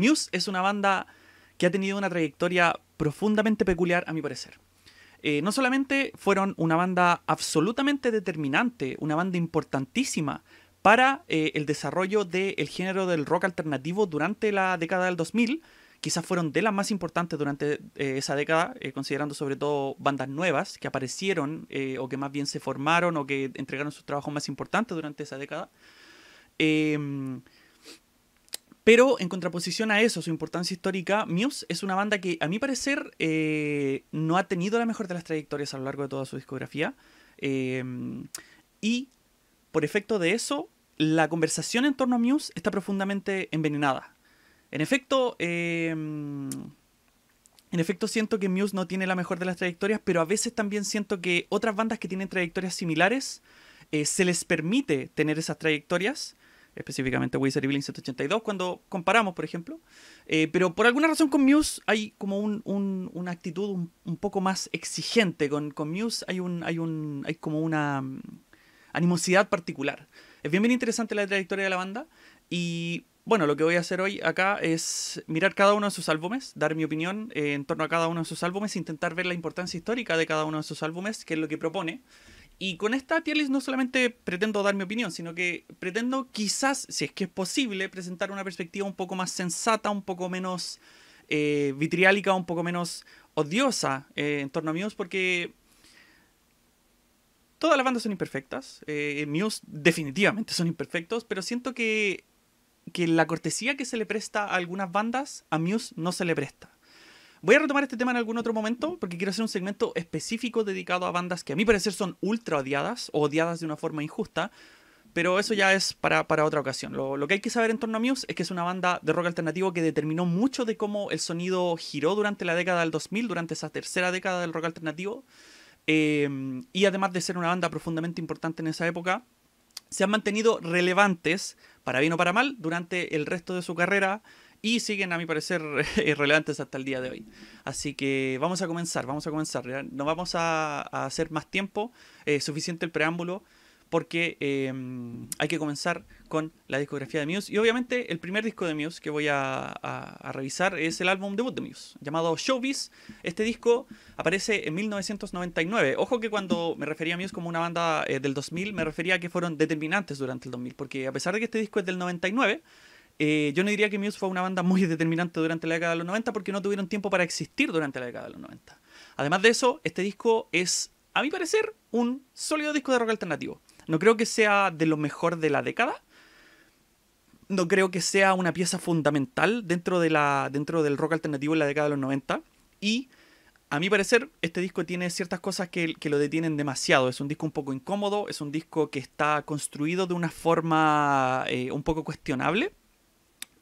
Muse es una banda que ha tenido una trayectoria profundamente peculiar, a mi parecer. Eh, no solamente fueron una banda absolutamente determinante, una banda importantísima para eh, el desarrollo del género del rock alternativo durante la década del 2000, quizás fueron de las más importantes durante eh, esa década, considerando sobre todo bandas nuevas que aparecieron o que más bien se formaron o que entregaron su trabajo más importante durante esa década. Em, pero en contraposición a eso, su importancia histórica, Muse es una banda que, a mi parecer, eh, no ha tenido la mejor de las trayectorias a lo largo de toda su discografía. Eh, y, por efecto de eso, la conversación en torno a Muse está profundamente envenenada. En efecto, eh, en efecto, siento que Muse no tiene la mejor de las trayectorias, pero a veces también siento que otras bandas que tienen trayectorias similares se les permite tener esas trayectorias específicamente Wizard Billings 182, cuando comparamos, por ejemplo. Eh, pero por alguna razón con Muse hay como un, una actitud un, poco más exigente. Con, con Muse hay, un, hay, un, hay como una mm, animosidad particular. Es bien, bien interesante la trayectoria de la banda. Y bueno, lo que voy a hacer hoy acá es mirar cada uno de sus álbumes, dar mi opinión eh, en torno a cada uno de sus álbumes, intentar ver la importancia histórica de cada uno de sus álbumes, que es lo que propone. Y con esta tier no solamente pretendo dar mi opinión, sino que pretendo quizás, si es que es posible, presentar una perspectiva un poco más sensata, un poco menos eh, vitriálica, un poco menos odiosa eh, en torno a Muse, porque todas las bandas son imperfectas. Eh, Muse definitivamente son imperfectos, pero siento que la cortesía que se le presta a algunas bandas, a Muse no se le presta. Voy a retomar este tema en algún otro momento porque quiero hacer un segmento específico dedicado a bandas que a mi parecer son ultra odiadas o odiadas de una forma injusta, pero eso ya es para, otra ocasión. Lo, que hay que saber en torno a Muse es que es una banda de rock alternativo que determinó mucho de cómo el sonido giró durante la década del 2000, durante esa tercera década del rock alternativo. Em, y además de ser una banda profundamente importante en esa época, se han mantenido relevantes, para bien o para mal, durante el resto de su carrera y siguen a mi parecer relevantes hasta el día de hoy. Así que vamos a comenzar, vamos a comenzar. No vamos a, hacer más tiempo, eh, suficiente el preámbulo, porque em, hay que comenzar con la discografía de Muse. Y obviamente el primer disco de Muse que voy a, revisar es el álbum debut de Muse, llamado Showbiz. Este disco aparece en 1999. Ojo que cuando me refería a Muse como una banda eh, del 2000, me refería a que fueron determinantes durante el 2000, porque a pesar de que este disco es del 99, eh, yo no diría que Muse fue una banda muy determinante durante la década de los 90 porque no tuvieron tiempo para existir durante la década de los 90. Además de eso, este disco es, a mi parecer, un sólido disco de rock alternativo. No creo que sea de lo mejor de la década. No creo que sea una pieza fundamental dentro, de la, dentro del rock alternativo en la década de los 90. Y a mi parecer, este disco tiene ciertas cosas que, lo detienen demasiado. Es un disco un poco incómodo, es un disco que está construido de una forma eh, un poco cuestionable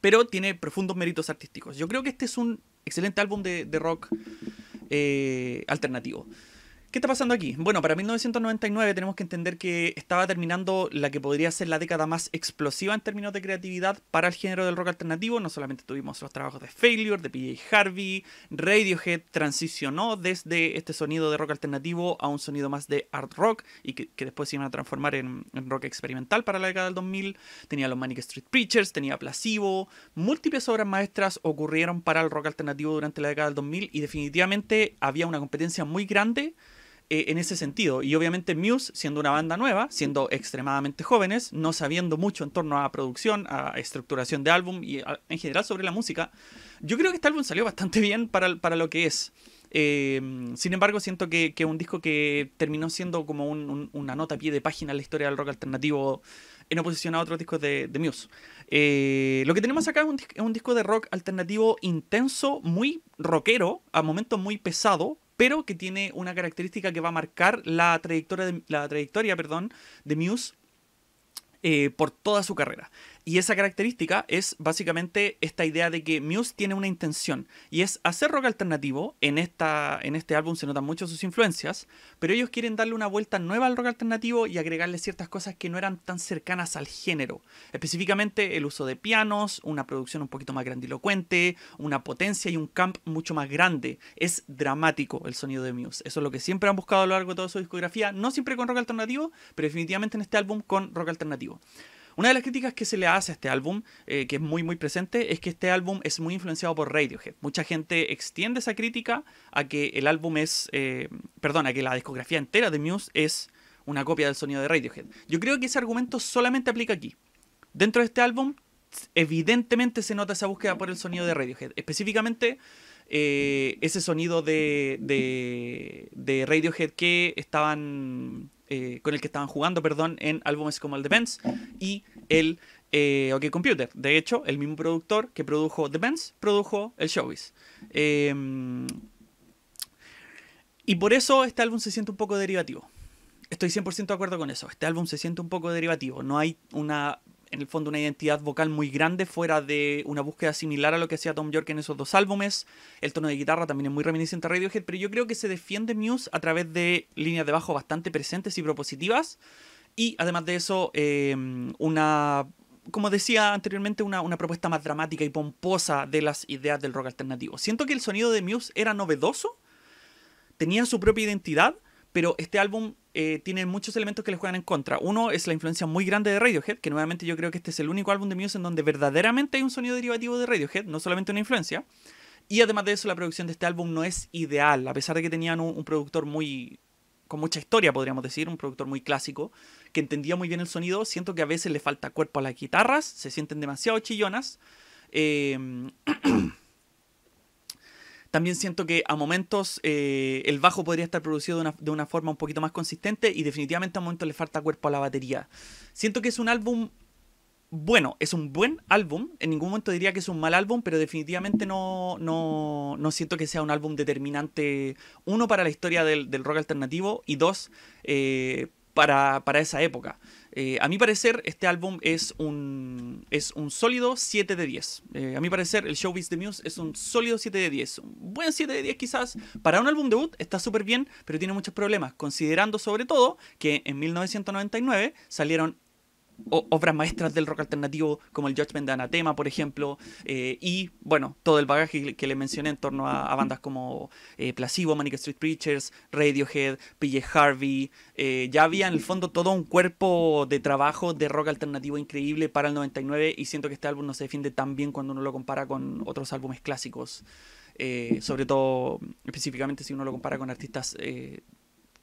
pero tiene profundos méritos artísticos. Yo creo que este es un excelente álbum de, rock eh, alternativo. ¿Qué está pasando aquí? Bueno, para 1999 tenemos que entender que estaba terminando la que podría ser la década más explosiva en términos de creatividad para el género del rock alternativo. No solamente tuvimos los trabajos de Failure, de PJ Harvey, Radiohead transicionó desde este sonido de rock alternativo a un sonido más de art rock y que, después se iban a transformar en, rock experimental para la década del 2000. Tenía los Manic Street Preachers, tenía Placebo. Múltiples obras maestras ocurrieron para el rock alternativo durante la década del 2000 y definitivamente había una competencia muy grande eh, en ese sentido. Y obviamente Muse, siendo una banda nueva, siendo extremadamente jóvenes, no sabiendo mucho en torno a producción, a estructuración de álbum y en general sobre la música, yo creo que este álbum salió bastante bien para, lo que es. Eh, sin embargo, siento que es un disco que terminó siendo como una nota a pie de página en la historia del rock alternativo en oposición a otros discos de, Muse. Eh, lo que tenemos acá es un, un, disco de rock alternativo intenso, muy rockero, a momentos muy pesado, pero que tiene una característica que va a marcar la trayectoria de, la trayectoria, perdón, de Muse eh, por toda su carrera. Y esa característica es básicamente esta idea de que Muse tiene una intención y es hacer rock alternativo. En, esta, en este álbum se notan mucho sus influencias, pero ellos quieren darle una vuelta nueva al rock alternativo y agregarle ciertas cosas que no eran tan cercanas al género. Específicamente el uso de pianos, una producción un poquito más grandilocuente, una potencia y un camp mucho más grande. Es dramático el sonido de Muse. Eso es lo que siempre han buscado a lo largo de toda su discografía, no siempre con rock alternativo, pero definitivamente en este álbum con rock alternativo. Una de las críticas que se le hace a este álbum, eh, que es muy muy presente, es que este álbum es muy influenciado por Radiohead. Mucha gente extiende esa crítica a que el álbum es, eh, que la discografía entera de Muse es una copia del sonido de Radiohead. Yo creo que ese argumento solamente aplica aquí. Dentro de este álbum, evidentemente se nota esa búsqueda por el sonido de Radiohead. Específicamente, eh, ese sonido de, de, de Radiohead que estaban eh, con el que estaban jugando, perdón, en álbumes como el Depends y el eh, OK Computer. De hecho, el mismo productor que produjo The Depends produjo el Showbiz. Em, y por eso este álbum se siente un poco derivativo. Estoy 100% de acuerdo con eso. Este álbum se siente un poco derivativo. No hay una en el fondo una identidad vocal muy grande fuera de una búsqueda similar a lo que hacía Tom York en esos dos álbumes. El tono de guitarra también es muy reminiscente a Radiohead, pero yo creo que se defiende Muse a través de líneas de bajo bastante presentes y propositivas. Y además de eso, em, una, como decía anteriormente, una, una propuesta más dramática y pomposa de las ideas del rock alternativo. Siento que el sonido de Muse era novedoso, tenía su propia identidad pero este álbum eh, tiene muchos elementos que le juegan en contra. Uno es la influencia muy grande de Radiohead, que nuevamente yo creo que este es el único álbum de Muse en donde verdaderamente hay un sonido derivativo de Radiohead, no solamente una influencia. Y además de eso, la producción de este álbum no es ideal, a pesar de que tenían un, productor muy con mucha historia, podríamos decir, un productor muy clásico, que entendía muy bien el sonido. Siento que a veces le falta cuerpo a las guitarras, se sienten demasiado chillonas. Eh... También siento que a momentos eh, el bajo podría estar producido de una, forma un poquito más consistente y definitivamente a momentos le falta cuerpo a la batería. Siento que es un álbum bueno, es un buen álbum, en ningún momento diría que es un mal álbum, pero definitivamente no, no, siento que sea un álbum determinante, uno, para la historia del, rock alternativo y dos, eh, para, esa época. Eh, a mi parecer, este álbum es un, es un sólido 7 de 10. Eh, a mi parecer, el Showbiz The Muse es un sólido 7 de 10. Un buen 7 de 10 quizás. Para un álbum debut está súper bien, pero tiene muchos problemas, considerando sobre todo que en 1999 salieron obras maestras del rock alternativo como el Judgment de Anatema, por ejemplo, eh, y bueno, todo el bagaje que, le mencioné en torno a, bandas como eh, Placebo, Manic Street Preachers, Radiohead, PJ Harvey, eh, ya había en el fondo todo un cuerpo de trabajo de rock alternativo increíble para el 99 y siento que este álbum no se defiende tan bien cuando uno lo compara con otros álbumes clásicos. sobre todo específicamente si uno lo compara con artistas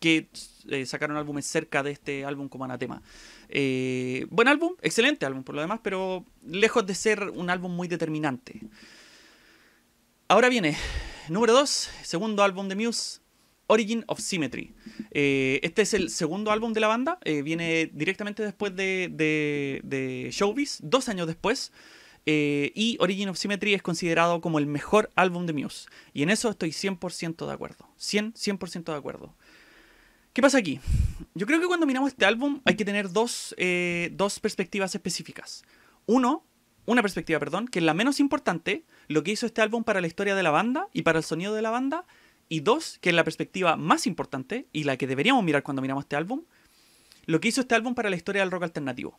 que eh, sacaron álbumes cerca de este álbum como anatema. Eh, buen álbum, excelente álbum por lo demás, pero lejos de ser un álbum muy determinante. Ahora viene, número 2, segundo álbum de Muse, Origin of Symmetry. Eh, este es el segundo álbum de la banda, viene directamente después de, de, Showbiz, dos años después. y Origin of Symmetry es considerado como el mejor álbum de Muse. Y en eso estoy 100% de acuerdo. 100, 100% de acuerdo. ¿Qué pasa aquí? Yo creo que cuando miramos este álbum hay que tener dos, eh, dos perspectivas específicas. Uno, una perspectiva, perdón, que es la menos importante, lo que hizo este álbum para la historia de la banda y para el sonido de la banda. Y dos, que es la perspectiva más importante y la que deberíamos mirar cuando miramos este álbum, lo que hizo este álbum para la historia del rock alternativo.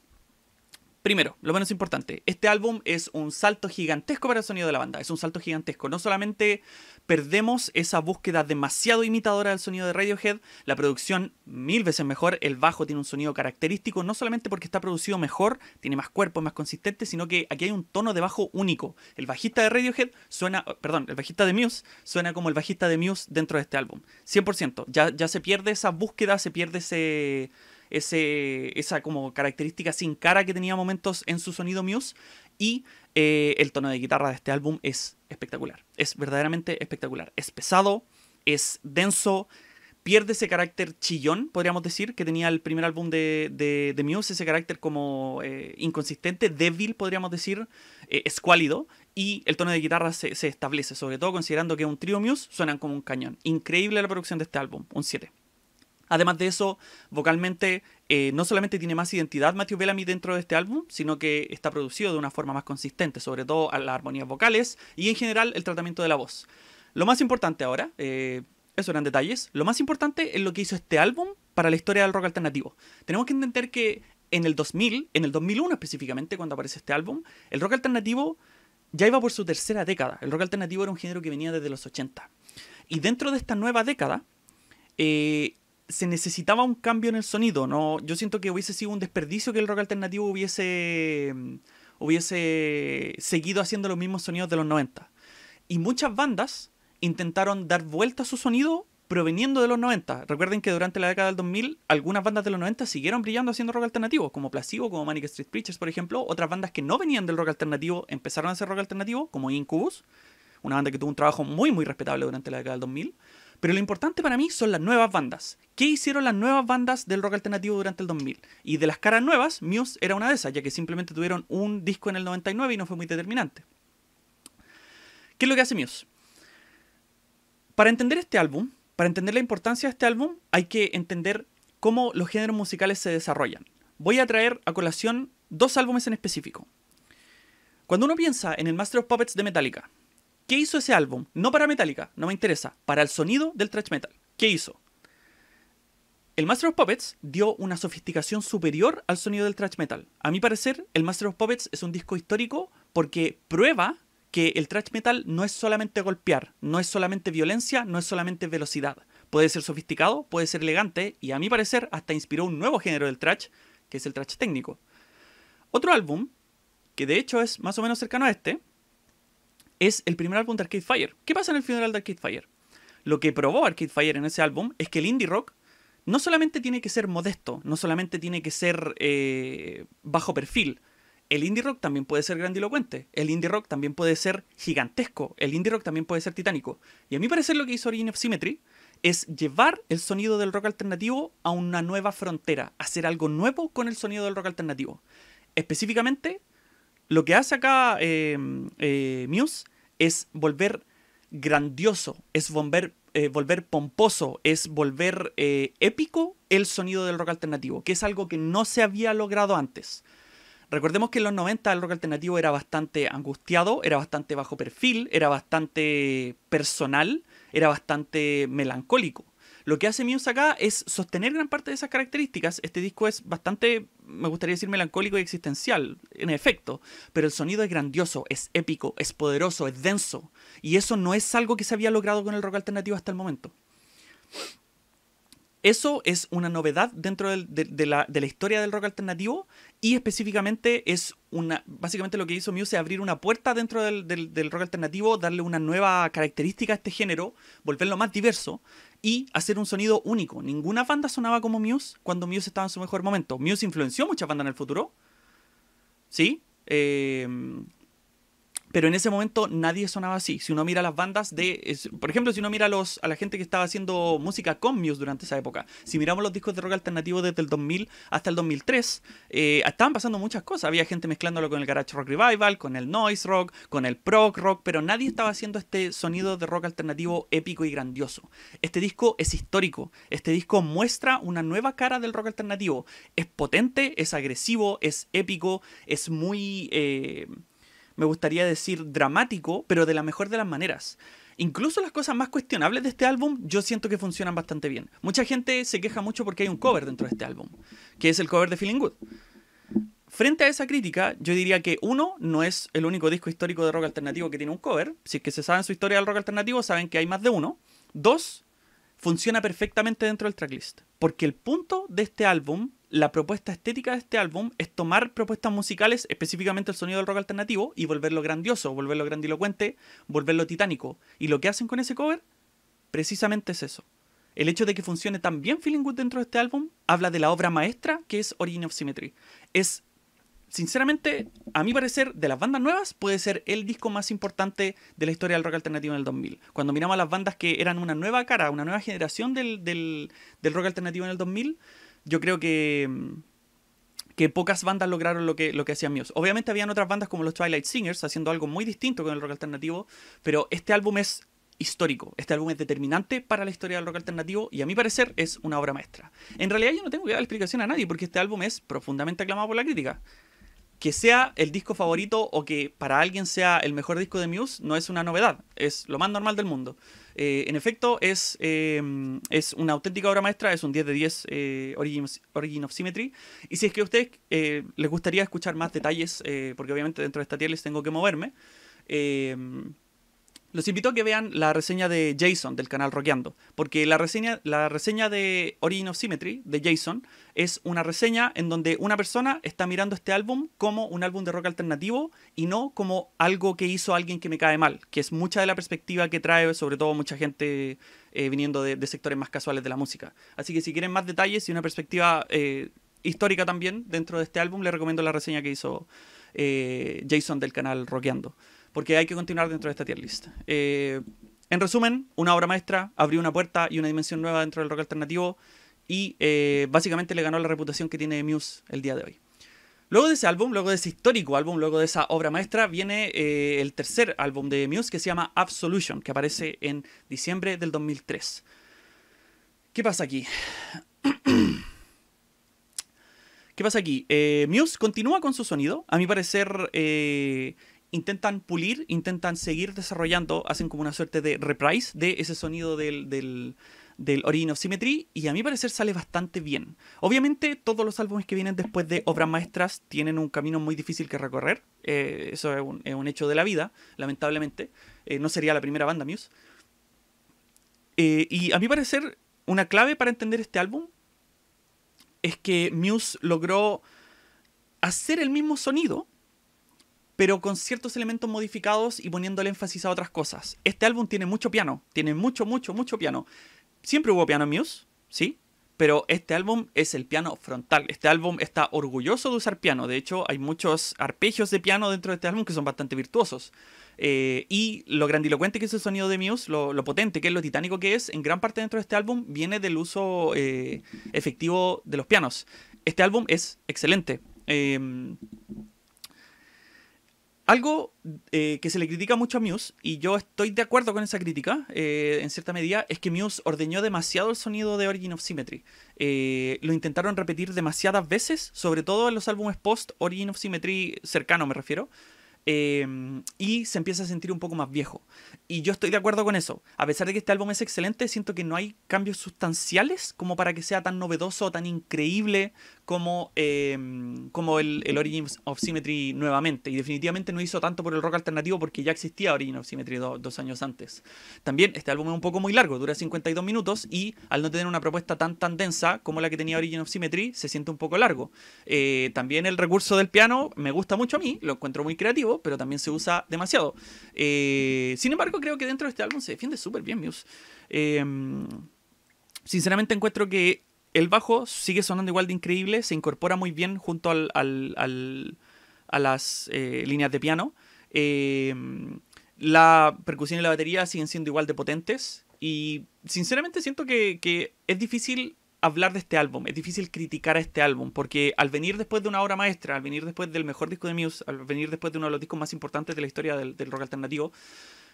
Primero, lo menos importante, este álbum es un salto gigantesco para el sonido de la banda, es un salto gigantesco. No solamente perdemos esa búsqueda demasiado imitadora del sonido de Radiohead, la producción mil veces mejor, el bajo tiene un sonido característico, no solamente porque está producido mejor, tiene más cuerpo, más consistente, sino que aquí hay un tono de bajo único. El bajista de Radiohead suena, perdón, el bajista de Muse suena como el bajista de Muse dentro de este álbum. 100%, ya, ya se pierde esa búsqueda, se pierde ese esa como característica sin cara que tenía momentos en su sonido Muse. Y eh, el tono de guitarra de este álbum es espectacular. Es verdaderamente espectacular. Es pesado, es denso, pierde ese carácter chillón, podríamos decir, que tenía el primer álbum de, Muse, ese carácter como eh, inconsistente, débil, podríamos decir, eh, escuálido, y el tono de guitarra se, establece, sobre todo considerando que un trío Muse suenan como un cañón. Increíble la producción de este álbum, un 7. Además de eso, vocalmente eh, no solamente tiene más identidad Matthew Bellamy dentro de este álbum, sino que está producido de una forma más consistente, sobre todo a las armonías vocales y en general el tratamiento de la voz. Lo más importante ahora, eh, eso eran detalles, lo más importante es lo que hizo este álbum para la historia del rock alternativo. Tenemos que entender que en el 2000, en el 2001 específicamente, cuando aparece este álbum, el rock alternativo ya iba por su tercera década. El rock alternativo era un género que venía desde los 80. Y dentro de esta nueva década, eh, se necesitaba un cambio en el sonido. No, yo siento que hubiese sido un desperdicio que el rock alternativo hubiese, mm, hubiese seguido haciendo los mismos sonidos de los 90. Y muchas bandas intentaron dar vuelta a su sonido proveniendo de los 90. Recuerden que durante la década del 2000 algunas bandas de los 90 siguieron brillando haciendo rock alternativo, como Placebo, como Manic Street Preachers, por ejemplo. Otras bandas que no venían del rock alternativo empezaron a hacer rock alternativo, como Incubus, una banda que tuvo un trabajo muy, muy respetable durante la década del 2000. Pero lo importante para mí son las nuevas bandas. ¿Qué hicieron las nuevas bandas del rock alternativo durante el 2000? Y de las caras nuevas, Muse era una de esas, ya que simplemente tuvieron un disco en el 99 y no fue muy determinante. ¿Qué es lo que hace Muse? Para entender este álbum, para entender la importancia de este álbum, hay que entender cómo los géneros musicales se desarrollan. Voy a traer a colación dos álbumes en específico. Cuando uno piensa en el Master of Puppets de Metallica, ¿Qué hizo ese álbum? No para Metallica, no me interesa, para el sonido del thrash metal. ¿Qué hizo? El Master of Puppets dio una sofisticación superior al sonido del thrash metal. A mi parecer, el Master of Puppets es un disco histórico porque prueba que el thrash metal no es solamente golpear, no es solamente violencia, no es solamente velocidad. Puede ser sofisticado, puede ser elegante y a mi parecer hasta inspiró un nuevo género del thrash, que es el thrash técnico. Otro álbum, que de hecho es más o menos cercano a este, es el primer álbum de Arcade Fire. ¿Qué pasa en el funeral de Arcade Fire? Lo que probó Arcade Fire en ese álbum es que el indie rock no solamente tiene que ser modesto, no solamente tiene que ser eh, bajo perfil. El indie rock también puede ser grandilocuente, el indie rock también puede ser gigantesco, el indie rock también puede ser titánico. Y a mí parecer lo que hizo Origin of Symmetry es llevar el sonido del rock alternativo a una nueva frontera, hacer algo nuevo con el sonido del rock alternativo. Específicamente, lo que hace acá eh, eh, Muse es volver grandioso, es volver, eh, volver pomposo, es volver épico el sonido del rock alternativo, que es algo que no se había logrado antes. Recordemos que en los 90 el rock alternativo era bastante angustiado, era bastante bajo perfil, era bastante personal, era bastante melancólico. Lo que hace Muse acá es sostener gran parte de esas características. Este disco es bastante, me gustaría decir, melancólico y existencial, en efecto, pero el sonido es grandioso, es épico, es poderoso, es denso, y eso no es algo que se había logrado con el rock alternativo hasta el momento. Eso es una novedad dentro de, la, historia del rock alternativo y específicamente es una, básicamente lo que hizo Muse es abrir una puerta dentro del, rock alternativo, darle una nueva característica a este género, volverlo más diverso y hacer un sonido único. Ninguna banda sonaba como Muse cuando Muse estaba en su mejor momento. Muse influenció muchas bandas en el futuro. ¿Sí? Eh, pero en ese momento nadie sonaba así. Si uno mira las bandas de. por ejemplo, si uno mira los, a la gente que estaba haciendo música con durante esa época. Si miramos los discos de rock alternativo desde el 2000 hasta el 2003, eh, estaban pasando muchas cosas. Había gente mezclándolo con el Garage Rock Revival, con el Noise Rock, con el Prog Rock, pero nadie estaba haciendo este sonido de rock alternativo épico y grandioso. Este disco es histórico. Este disco muestra una nueva cara del rock alternativo. Es potente, es agresivo, es épico, es muy. Eh, me gustaría decir dramático, pero de la mejor de las maneras. Incluso las cosas más cuestionables de este álbum, yo siento que funcionan bastante bien. Mucha gente se queja mucho porque hay un cover dentro de este álbum, que es el cover de Feeling Good. Frente a esa crítica, yo diría que uno no es el único disco histórico de rock alternativo que tiene un cover. Si es que se saben su historia del rock alternativo, saben que hay más de uno. Dos, funciona perfectamente dentro del tracklist. Porque el punto de este álbum la propuesta estética de este álbum es tomar propuestas musicales, específicamente el sonido del rock alternativo, y volverlo grandioso, volverlo grandilocuente, volverlo titánico. Y lo que hacen con ese cover, precisamente es eso. El hecho de que funcione tan bien Feeling Good dentro de este álbum habla de la obra maestra que es Origin of Symmetry. Es, sinceramente, a mi parecer, de las bandas nuevas, puede ser el disco más importante de la historia del rock alternativo en el 2000. Cuando miramos a las bandas que eran una nueva cara, una nueva generación del, del, del rock alternativo en el 2000, yo creo que, mm, que pocas bandas lograron lo que, lo que hacían Muse. Obviamente habían otras bandas como los Twilight Singers haciendo algo muy distinto con el rock alternativo, pero este álbum es histórico. Este álbum es determinante para la historia del rock alternativo y a mi parecer es una obra maestra. En realidad yo no tengo que dar explicación a nadie porque este álbum es profundamente aclamado por la crítica que sea el disco favorito o que para alguien sea el mejor disco de Muse no es una novedad, es lo más normal del mundo. Eh, en efecto, es, eh, es una auténtica obra maestra, es un 10 de 10 eh, Origin, of Symmetry. Y si es que a ustedes les gustaría escuchar más detalles, porque obviamente dentro de esta tierra les tengo que moverme, los invito a que vean la reseña de Jason del canal Roqueando, porque la reseña, la reseña de Origin of Symmetry de Jason es una reseña en donde una persona está mirando este álbum como un álbum de rock alternativo y no como algo que hizo alguien que me cae mal, que es mucha de la perspectiva que trae sobre todo mucha gente eh, viniendo de, sectores más casuales de la música. Así que si quieren más detalles y una perspectiva eh, histórica también dentro de este álbum, les recomiendo la reseña que hizo eh, Jason del canal Roqueando porque hay que continuar dentro de esta tier list. Eh, en resumen, una obra maestra abrió una puerta y una dimensión nueva dentro del rock alternativo y eh, básicamente le ganó la reputación que tiene Muse el día de hoy. Luego de ese álbum, luego de ese histórico álbum, luego de esa obra maestra, viene eh, el tercer álbum de Muse que se llama Absolution, que aparece en diciembre del 2003. ¿Qué pasa aquí? ¿Qué pasa aquí? Muse continúa con su sonido. A mi parecer, intentan pulir, intentan seguir desarrollando, hacen como una suerte de reprise de ese sonido del, del, del Origin of Symmetry y a mi parecer sale bastante bien. Obviamente todos los álbumes que vienen después de obras maestras tienen un camino muy difícil que recorrer, eh, eso es un, hecho de la vida, lamentablemente, eh, no sería la primera banda Muse. Eh, y a mi parecer una clave para entender este álbum es que Muse logró hacer el mismo sonido, pero con ciertos elementos modificados y poniéndole énfasis a otras cosas. Este álbum tiene mucho piano, tiene mucho, mucho, mucho piano. Siempre hubo piano en Muse, ¿sí? Pero este álbum es el piano frontal. Este álbum está orgulloso de usar piano. De hecho, hay muchos arpegios de piano dentro de este álbum que son bastante virtuosos. Eh, y lo grandilocuente que es el sonido de Muse, lo, potente que es, lo titánico que es, en gran parte dentro de este álbum viene del uso eh, efectivo de los pianos. Este álbum es excelente. Em, algo eh, que se le critica mucho a Muse, y yo estoy de acuerdo con esa crítica, eh, en cierta medida, es que Muse ordeñó demasiado el sonido de Origin of Symmetry. Eh, lo intentaron repetir demasiadas veces, sobre todo en los álbumes post Origin of Symmetry cercano, me refiero. Em, y se empieza a sentir un poco más viejo. Y yo estoy de acuerdo con eso. A pesar de que este álbum es excelente, siento que no hay cambios sustanciales como para que sea tan novedoso, tan increíble, como, em, como el, el, of Symmetry nuevamente. Y definitivamente no hizo tanto por el rock alternativo porque ya existía Origin of Symmetry dos años antes. También este álbum es un poco muy largo, dura 52 minutos y al no tener una propuesta tan, tan densa como la que tenía Origin of Symmetry, se siente un poco largo. Eh, también el recurso del piano me gusta mucho a mí, lo encuentro muy creativo, pero también se usa demasiado. Eh, sin embargo, creo que dentro de este álbum se defiende súper bien Muse. Em, sinceramente encuentro que el bajo sigue sonando igual de increíble, se incorpora muy bien junto a las eh, líneas de piano. Em, la percusión y la batería siguen siendo igual de potentes. Y sinceramente siento que, es difícil hablar de este álbum, es difícil criticar a este álbum, porque al venir después de una obra maestra, al venir después del mejor disco de Muse, al venir después de uno de los discos más importantes de la historia del rock alternativo,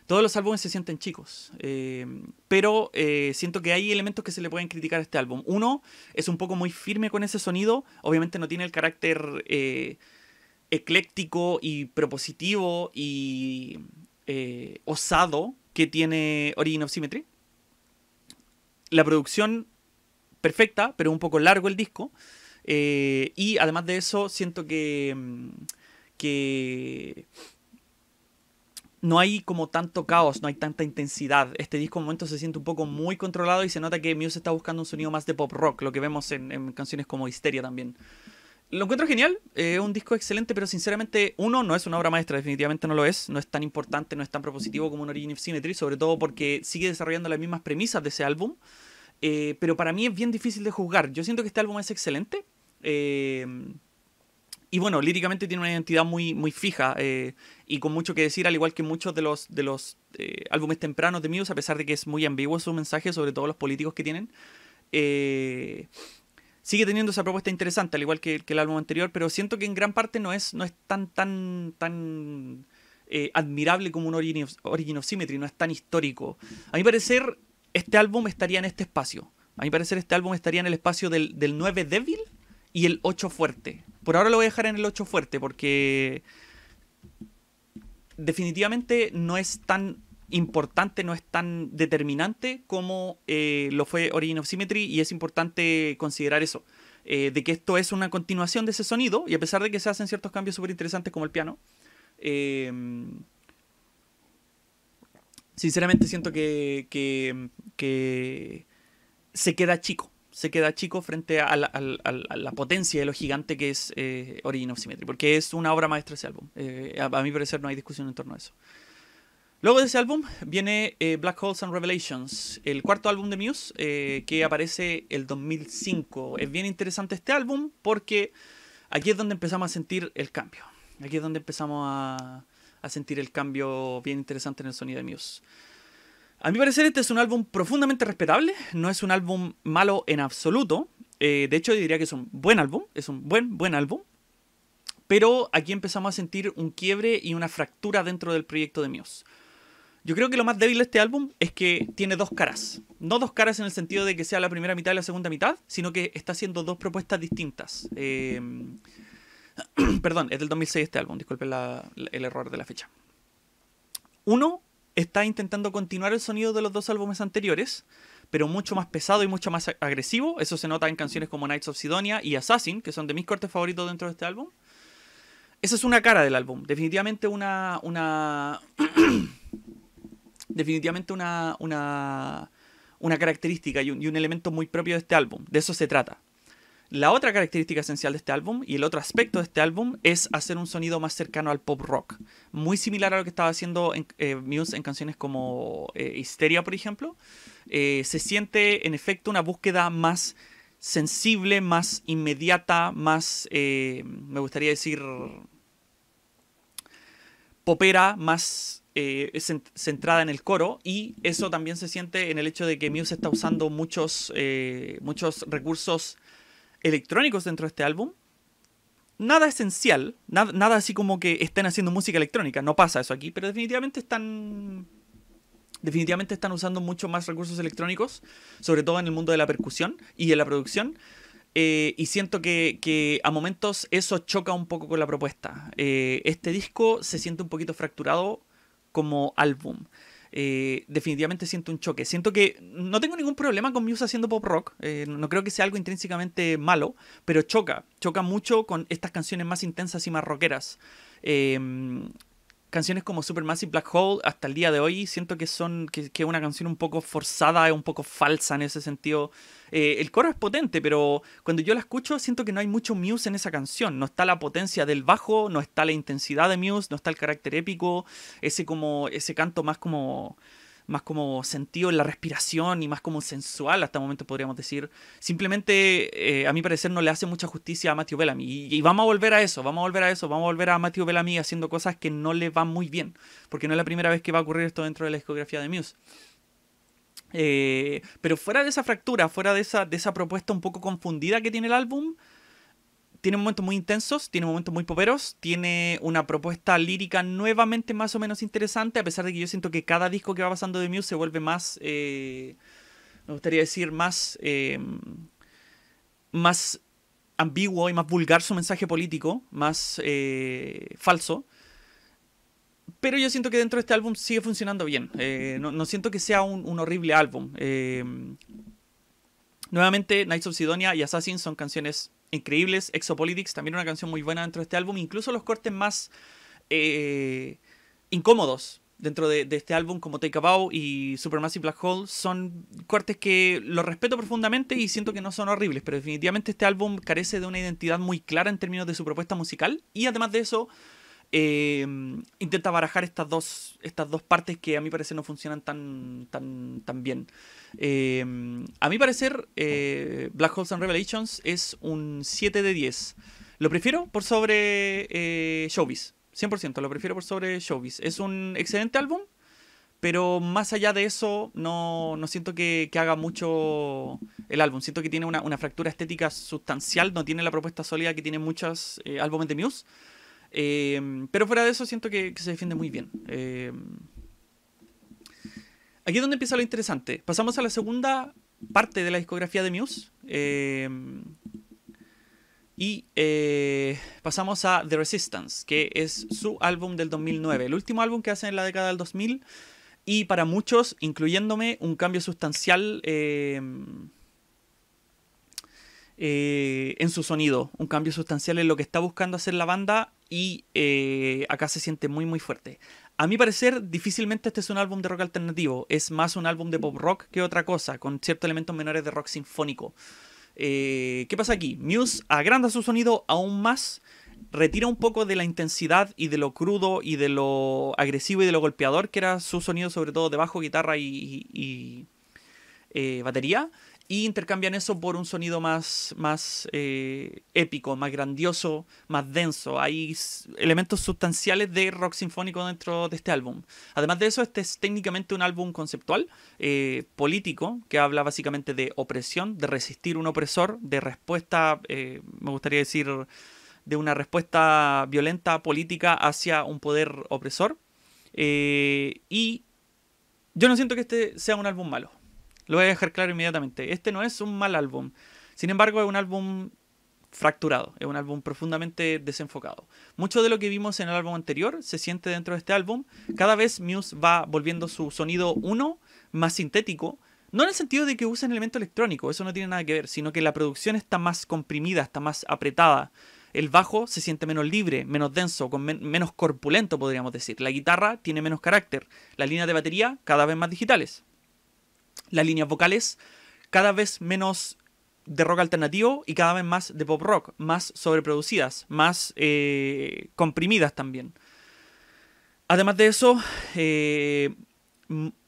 todos los álbumes se sienten chicos, eh, pero eh, siento que hay elementos que se le pueden criticar a este álbum. Uno, es un poco muy firme con ese sonido, obviamente no tiene el carácter eh, ecléctico y propositivo y osado que tiene Origin of Symmetry. La producción perfecta, pero un poco largo el disco. y además de eso, siento que... Mm, que no hay como tanto caos, no hay tanta intensidad. Este disco en momento se siente un poco muy controlado y se nota que Muse está buscando un sonido más de pop rock, lo que vemos en, canciones como Histeria también. Lo encuentro genial, es eh, un disco excelente, pero sinceramente, uno, no es una obra maestra, definitivamente no lo es, no es tan importante, no es tan propositivo como un Origin of Symmetry, sobre todo porque sigue desarrollando las mismas premisas de ese álbum, eh, pero para mí es bien difícil de juzgar. Yo siento que este álbum es excelente, eh, y bueno, líricamente tiene una identidad muy, muy fija eh, y con mucho que decir, al igual que muchos de los, de los eh, álbumes tempranos de Muse, a pesar de que es muy ambiguo su mensaje, sobre todo los políticos que tienen. Eh, sigue teniendo esa propuesta interesante, al igual que, el álbum anterior, pero siento que en gran parte no es, no es tan, tan, tan admirable como un Origin of, Symmetry, no es tan histórico. A mi parecer, este álbum estaría en este espacio. A mi parecer, este álbum estaría en el espacio del, del 9 Devil, y el 8 fuerte. Por ahora lo voy a dejar en el 8 fuerte porque definitivamente no es tan importante, no es tan determinante como eh, lo fue Origin of Symmetry y es importante considerar eso. Eh, de que esto es una continuación de ese sonido y a pesar de que se hacen ciertos cambios súper interesantes como el piano, em, sinceramente siento que, que se queda chico se queda chico frente a la, potencia de lo gigante que es eh, Origin of Symmetry, porque es una obra maestra ese álbum. Eh, a, mi parecer no hay discusión en torno a eso. Luego de ese álbum viene eh, Black Holes and Revelations, el cuarto álbum de Muse eh, que aparece el 2005. Es bien interesante este álbum porque aquí es donde empezamos a sentir el cambio. Aquí es donde empezamos a sentir el cambio bien interesante en el sonido de Muse. A mi parecer este es un álbum profundamente respetable, no es un álbum malo en absoluto, eh, de hecho diría que es un buen álbum, es un buen, buen álbum, pero aquí empezamos a sentir un quiebre y una fractura dentro del proyecto de Mios. Yo creo que lo más débil de este álbum es que tiene dos caras. No dos caras en el sentido de que sea la primera mitad y la segunda mitad, sino que está haciendo dos propuestas distintas. Eh, perdón, es del 2006 este álbum, disculpen el error de la fecha. Uno está intentando continuar el sonido de los dos álbumes anteriores, pero mucho más pesado y mucho más agresivo. Eso se nota en canciones como Knights of Sidonia y Assassin, que son de mis cortes favoritos dentro de este álbum. Esa es una cara del álbum, definitivamente una... una definitivamente una, una, característica y un elemento muy propio de este álbum. De eso se trata. La otra característica esencial de este álbum y el otro aspecto de este álbum es hacer un sonido más cercano al pop rock, muy similar a lo que estaba haciendo eh, Muse en canciones como Histeria, eh, por ejemplo. Eh, se siente en efecto una búsqueda más sensible, más inmediata, más, me gustaría decir, popera, más centrada en el coro y eso también se siente en el hecho de que Muse está usando muchos, muchos recursos electrónicos dentro de este álbum. Nada esencial, nada, así como que estén haciendo música electrónica, no pasa eso aquí, pero definitivamente están definitivamente están usando mucho más recursos electrónicos, sobre todo en el mundo de la percusión y de la producción. Eh, y siento que, a momentos eso choca un poco con la propuesta. Eh, este disco se siente un poquito fracturado como álbum. Eh, definitivamente siento un choque. Siento que no tengo ningún problema con Muse haciendo pop rock, eh, no creo que sea algo intrínsecamente malo, pero choca, choca mucho con estas canciones más intensas y más rockeras. Eh, canciones como Supermassive Black Hole hasta el día de hoy siento que son que, una canción un poco forzada, un poco falsa en ese sentido. Eh, el coro es potente, pero cuando yo la escucho siento que no hay mucho Muse en esa canción. No está la potencia del bajo, no está la intensidad de Muse, no está el carácter épico, ese como ese canto más como más como sentido en la respiración y más como sensual hasta el momento podríamos decir. Simplemente, eh, a mi parecer, no le hace mucha justicia a Matthew Bellamy. Y, vamos a volver a eso, vamos a volver a eso, vamos a volver a Matthew Bellamy haciendo cosas que no le van muy bien, porque no es la primera vez que va a ocurrir esto dentro de la discografía de Muse. Eh, pero fuera de esa fractura, fuera de esa, de esa propuesta un poco confundida que tiene el álbum, tiene momentos muy intensos, tiene momentos muy poperos, tiene una propuesta lírica nuevamente más o menos interesante, a pesar de que yo siento que cada disco que va pasando de Muse se vuelve más, eh, me gustaría decir, más, em, más ambiguo y más vulgar su mensaje político, más eh, falso. Pero yo siento que dentro de este álbum sigue funcionando bien. Eh, no, siento que sea un, un horrible álbum. Em, nuevamente, Knights of Sidonia y Assassin son canciones increíbles. Exopolitics, también una canción muy buena dentro de este álbum. Incluso los cortes más eh, incómodos dentro de, de, este álbum, como Take a Bow y Supermassive Black Hole, son cortes que los respeto profundamente y siento que no son horribles, pero definitivamente este álbum carece de una identidad muy clara en términos de su propuesta musical. Y además de eso, eh, intenta barajar estas dos, estas dos partes que a mi parecer no funcionan tan, tan, tan bien. Eh, a mi parecer, eh, Black Holes and Revelations es un 7 de 10. Lo prefiero por sobre Showbiz. 100%, lo prefiero por sobre Showbiz. Es un excelente álbum, pero más allá de eso, no, no siento que, que, haga mucho el álbum. Siento que tiene una, una, fractura estética sustancial, no tiene la propuesta sólida que tienen muchos álbumes de Muse. Em, pero fuera de eso, siento que, se defiende muy bien. Em, aquí es donde empieza lo interesante. Pasamos a la segunda parte de la discografía de Muse. Em, y eh, pasamos a The Resistance, que es su álbum del 2009, el último álbum que hacen en la década del 2000. Y para muchos, incluyéndome, un cambio sustancial eh, en su sonido, un cambio sustancial en lo que está buscando hacer la banda y eh, acá se siente muy muy fuerte. A mi parecer, difícilmente este es un álbum de rock alternativo, es más un álbum de pop rock que otra cosa, con ciertos elementos menores de rock sinfónico. Eh, ¿Qué pasa aquí? Muse agranda su sonido aún más, retira un poco de la intensidad y de lo crudo y de lo agresivo y de lo golpeador que era su sonido, sobre todo de bajo, guitarra y, eh, batería y intercambian eso por un sonido más, más eh, épico, más grandioso, más denso. Hay elementos sustanciales de rock sinfónico dentro de este álbum. Además de eso, este es técnicamente un álbum conceptual, eh, político, que habla básicamente de opresión, de resistir un opresor, de respuesta, eh, me gustaría decir, de una respuesta violenta política hacia un poder opresor. y yo no siento que este sea un álbum malo lo voy a dejar claro inmediatamente. Este no es un mal álbum. Sin embargo, es un álbum fracturado, es un álbum profundamente desenfocado. Mucho de lo que vimos en el álbum anterior se siente dentro de este álbum. Cada vez Muse va volviendo su sonido uno más sintético, no en el sentido de que usen elemento electrónico, eso no tiene nada que ver, sino que la producción está más comprimida, está más apretada. El bajo se siente menos libre, menos denso, menos corpulento, podríamos decir. La guitarra tiene menos carácter. Las líneas de batería cada vez más digitales las líneas vocales cada vez menos de rock alternativo y cada vez más de pop rock, más sobreproducidas, más eh, comprimidas también. Además de eso, eh,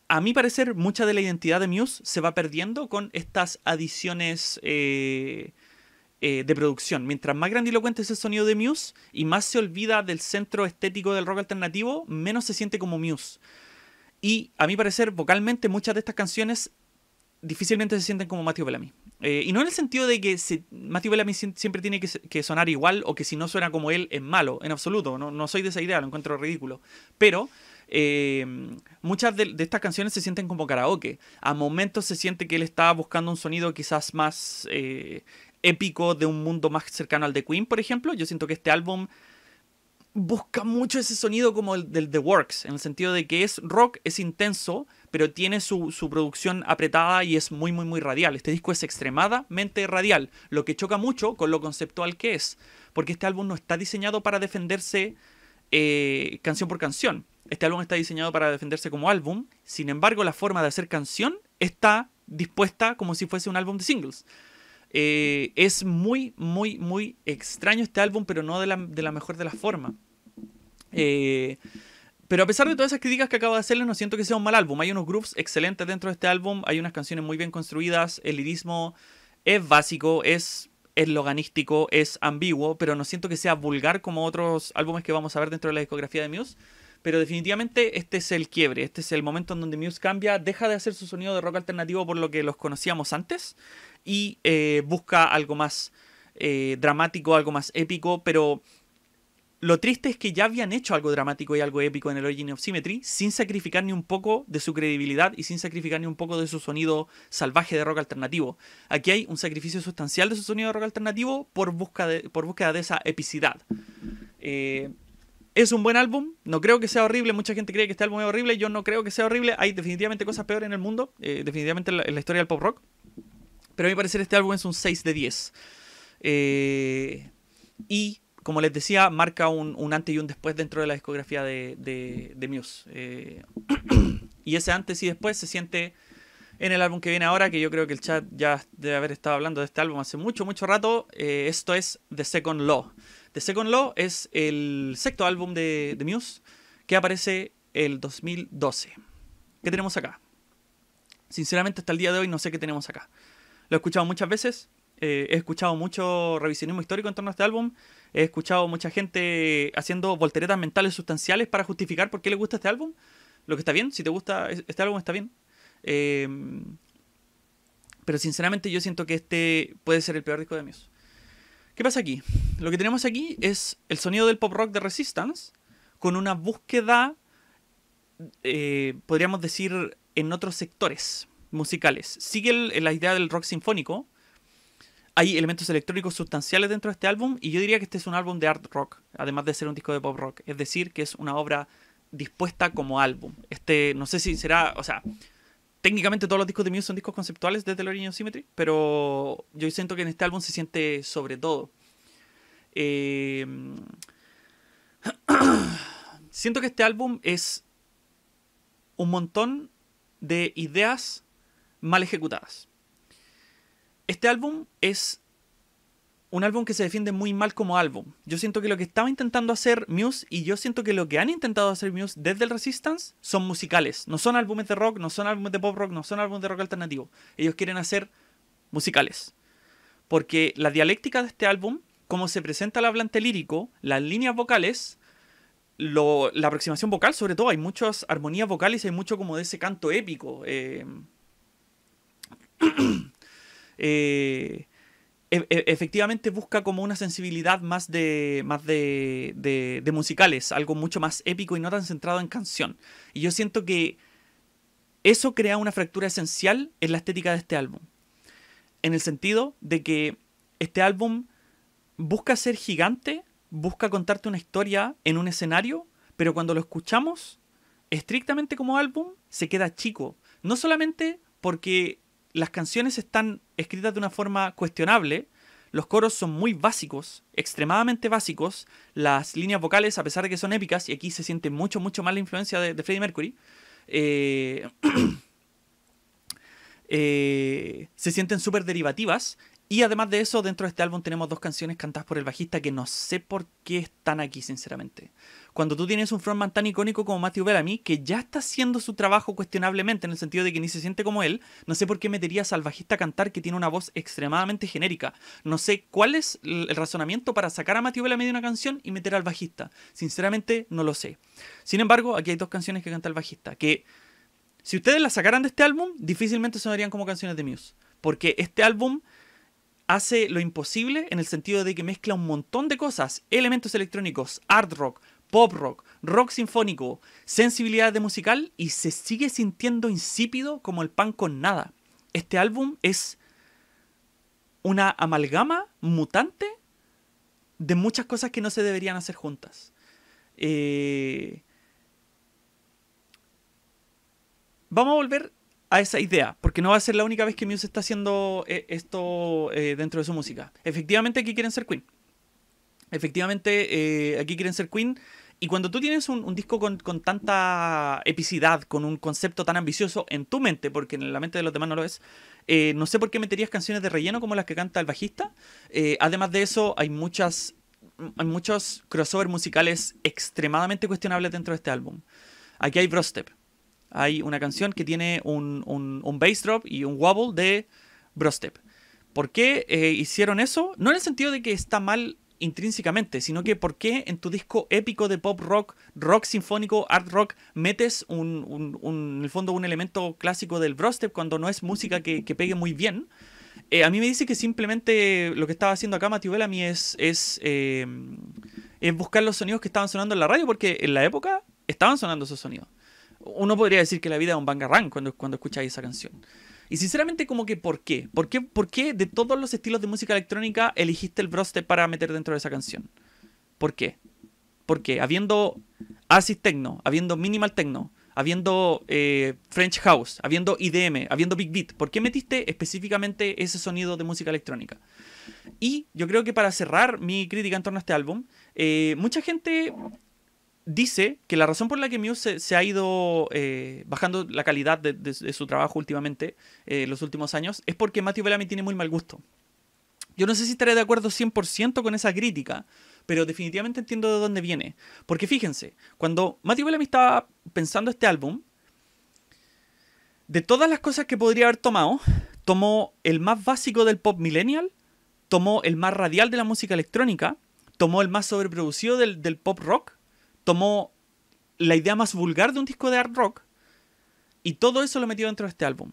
a mi parecer, mucha de la identidad de Muse se va perdiendo con estas adiciones eh, de producción. Mientras más grandilocuente es el sonido de Muse y más se olvida del centro estético del rock alternativo, menos se siente como Muse. Y a mi parecer, vocalmente, muchas de estas canciones difícilmente se sienten como Matthew Bellamy. Eh, y no en el sentido de que Matthew Bellamy siempre tiene que, sonar igual o que si no suena como él es malo, en absoluto. No, soy de esa idea, lo encuentro ridículo. Pero eh, muchas de, estas canciones se sienten como karaoke. A momentos se siente que él está buscando un sonido quizás más eh, épico de un mundo más cercano al de Queen, por ejemplo. Yo siento que este álbum busca mucho ese sonido como el del The Works, en el sentido de que es rock, es intenso, pero tiene su, producción apretada y es muy, muy, muy radial. Este disco es extremadamente radial, lo que choca mucho con lo conceptual que es, porque este álbum no está diseñado para defenderse eh, canción por canción. Este álbum está diseñado para defenderse como álbum, sin embargo la forma de hacer canción está dispuesta como si fuese un álbum de singles. Eh, es muy, muy, muy extraño este álbum, pero no de la, de la mejor de las formas. Eh, pero a pesar de todas esas críticas que acabo de hacerles, no siento que sea un mal álbum. Hay unos grooves excelentes dentro de este álbum, hay unas canciones muy bien construidas, el lirismo es básico, es, es es ambiguo, pero no siento que sea vulgar como otros álbumes que vamos a ver dentro de la discografía de Muse. Pero definitivamente este es el quiebre, este es el momento en donde Muse cambia, deja de hacer su sonido de rock alternativo por lo que los conocíamos antes y eh, busca algo más eh, dramático, algo más épico, pero lo triste es que ya habían hecho algo dramático y algo épico en el Origin of Symmetry sin sacrificar ni un poco de su credibilidad y sin sacrificar ni un poco de su sonido salvaje de rock alternativo. Aquí hay un sacrificio sustancial de su sonido de rock alternativo por, por búsqueda de esa epicidad. Eh, es un buen álbum, no creo que sea horrible, mucha gente cree que este álbum es horrible, yo no creo que sea horrible, hay definitivamente cosas peores en el mundo, eh, definitivamente en la, historia del pop rock, pero a mi parecer este álbum es un 6 de 10. Eh, y como les decía, marca un, antes y un después dentro de la discografía de, Muse. Eh, y ese antes y después se siente en el álbum que viene ahora, que yo creo que el chat ya debe haber estado hablando de este álbum hace mucho, mucho rato. Eh, esto es The Second Law. The Second Law es el sexto álbum de, de Muse que aparece el 2012. ¿Qué tenemos acá? Sinceramente, hasta el día de hoy no sé qué tenemos acá. Lo he escuchado muchas veces, eh, he escuchado mucho revisionismo histórico en torno a este álbum. He escuchado mucha gente haciendo volteretas mentales sustanciales para justificar por qué le gusta este álbum. Lo que está bien, si te gusta este álbum está bien. Em, pero sinceramente yo siento que este puede ser el peor disco de míos. ¿Qué pasa aquí? Lo que tenemos aquí es el sonido del pop rock de Resistance con una búsqueda, eh, podríamos decir, en otros sectores musicales. Sigue la idea del rock sinfónico, hay elementos electrónicos sustanciales dentro de este álbum y yo diría que este es un álbum de art rock, además de ser un disco de pop rock. Es decir, que es una obra dispuesta como álbum. Este, no sé si será, o sea, técnicamente todos los discos de Muse son discos conceptuales desde el Origin Symmetry, pero yo siento que en este álbum se siente sobre todo. Eh, siento que este álbum es un montón de ideas mal ejecutadas. Este álbum es un álbum que se defiende muy mal como álbum. Yo siento que lo que estaba intentando hacer Muse y yo siento que lo que han intentado hacer Muse desde el Resistance son musicales. No son álbumes de rock, no son álbumes de pop rock, no son álbumes de rock alternativo. Ellos quieren hacer musicales. Porque la dialéctica de este álbum, cómo se presenta el hablante lírico, las líneas vocales, la aproximación vocal sobre todo, hay muchas armonías vocales, y hay mucho como de ese canto épico. Eh... Eh, e, e, efectivamente busca como una sensibilidad más, de, más de, de, de, musicales, algo mucho más épico y no tan centrado en canción. Y yo siento que eso crea una fractura esencial en la estética de este álbum. En el sentido de que este álbum busca ser gigante, busca contarte una historia en un escenario, pero cuando lo escuchamos, estrictamente como álbum, se queda chico. No solamente porque las canciones están escritas de una forma cuestionable, los coros son muy básicos, extremadamente básicos, las líneas vocales, a pesar de que son épicas, y aquí se siente mucho, mucho más la influencia de, Freddie Mercury, eh, eh, se sienten súper derivativas y además de eso, dentro de este álbum tenemos dos canciones cantadas por el bajista que no sé por qué están aquí, sinceramente. Cuando tú tienes un frontman tan icónico como Matthew Bellamy, que ya está haciendo su trabajo cuestionablemente en el sentido de que ni se siente como él, no sé por qué meterías al bajista a cantar que tiene una voz extremadamente genérica. No sé cuál es el razonamiento para sacar a Matthew Bellamy de una canción y meter al bajista. Sinceramente, no lo sé. Sin embargo, aquí hay dos canciones que canta el bajista, que si ustedes las sacaran de este álbum, difícilmente sonarían como canciones de Muse. Porque este álbum hace lo imposible en el sentido de que mezcla un montón de cosas, elementos electrónicos, art rock, pop rock, rock sinfónico, sensibilidad de musical y se sigue sintiendo insípido como el pan con nada. Este álbum es una amalgama mutante de muchas cosas que no se deberían hacer juntas. Eh, vamos a volver a esa idea, porque no va a ser la única vez que Muse está haciendo eh, esto eh, dentro de su música. Efectivamente aquí quieren ser Queen. Efectivamente eh, aquí quieren ser Queen. Y cuando tú tienes un, disco con, tanta epicidad, con un concepto tan ambicioso en tu mente, porque en la mente de los demás no lo es, no sé por qué meterías canciones de relleno como las que canta el bajista. además de eso, hay muchas muchos crossover musicales extremadamente cuestionables dentro de este álbum. Aquí hay Brostep, hay una canción que tiene un, bass drop y un wobble de Brostep. ¿Por qué eh, hicieron eso? No en el sentido de que está mal intrínsecamente, sino que por qué en tu disco épico de pop rock, rock sinfónico, art rock, metes en el fondo un elemento clásico del brostep cuando no es música que, pegue muy bien. Eh, a mí me dice que simplemente lo que estaba haciendo acá Matthew Bellamy es, eh, es buscar los sonidos que estaban sonando en la radio, porque en la época estaban sonando esos sonidos uno podría decir que la vida es un bangarrán cuando, cuando escucháis esa canción. Y sinceramente, como que ¿por qué? ¿por qué? ¿Por de todos los estilos de música electrónica elegiste el broste para meter dentro de esa canción? ¿Por qué? ¿Por qué? habiendo acid techno, habiendo minimal techno, habiendo eh, French house, habiendo IDM, habiendo big beat, ¿por qué metiste específicamente ese sonido de música electrónica? Y yo creo que para cerrar mi crítica en torno a este álbum, eh, mucha gente dice que la razón por la que Muse se, ha ido eh, bajando la calidad de, su trabajo últimamente, eh, los últimos años, es porque Matthew Bellamy tiene muy mal gusto. Yo no sé si estaré de acuerdo 100% con esa crítica, pero definitivamente entiendo de dónde viene. Porque fíjense, cuando Matthew Bellamy estaba pensando este álbum, de todas las cosas que podría haber tomado, tomó el más básico del pop millennial, tomó el más radial de la música electrónica, tomó el más sobreproducido del pop rock, tomó la idea más vulgar de un disco de hard rock y todo eso lo metió dentro de este álbum.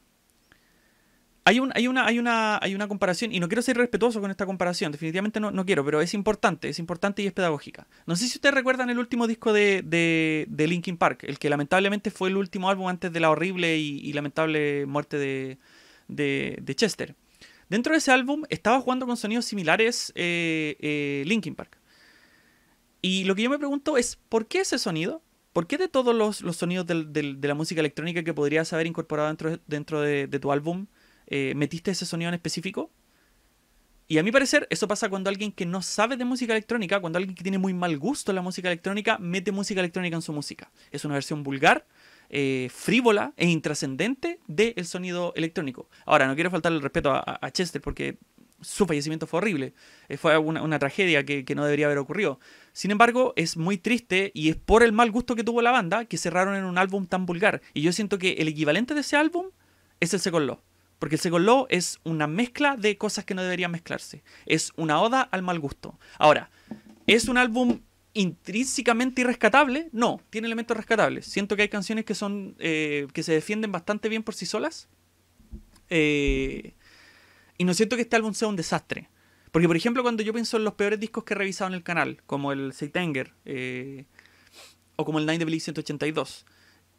Hay, hay, una, hay, una, hay una comparación, y no quiero ser respetuoso con esta comparación, definitivamente no, quiero, pero es importante, es importante y es pedagógica. No sé si ustedes recuerdan el último disco de, de, Linkin Park, el que lamentablemente fue el último álbum antes de la horrible y, lamentable muerte de, de, Chester. Dentro de ese álbum estaba jugando con sonidos similares eh, eh, Linkin Park. Y lo que yo me pregunto es, ¿por qué ese sonido? ¿Por qué de todos los, sonidos de la música electrónica que podrías haber incorporado dentro, de, tu álbum, eh, metiste ese sonido en específico? Y a mi parecer, eso pasa cuando alguien que no sabe de música electrónica, cuando alguien que tiene muy mal gusto en la música electrónica, mete música electrónica en su música. Es una versión vulgar, eh, frívola e intrascendente del sonido electrónico. Ahora, no quiero faltar el respeto a, Chester porque su fallecimiento fue horrible, eh, fue una, tragedia que, no debería haber ocurrido. Sin embargo, es muy triste y es por el mal gusto que tuvo la banda que cerraron en un álbum tan vulgar. Y yo siento que el equivalente de ese álbum es el Second Law. Porque el Second Law es una mezcla de cosas que no deberían mezclarse. Es una oda al mal gusto. Ahora, ¿es un álbum intrínsecamente irrescatable? No, tiene elementos rescatables. Siento que hay canciones que son. Eh, que se defienden bastante bien por sí solas. Eh, y no siento que este álbum sea un desastre. Porque, por ejemplo, cuando yo pienso en los peores discos que he revisado en el canal, como el Seitenger eh, o como el Nine 182,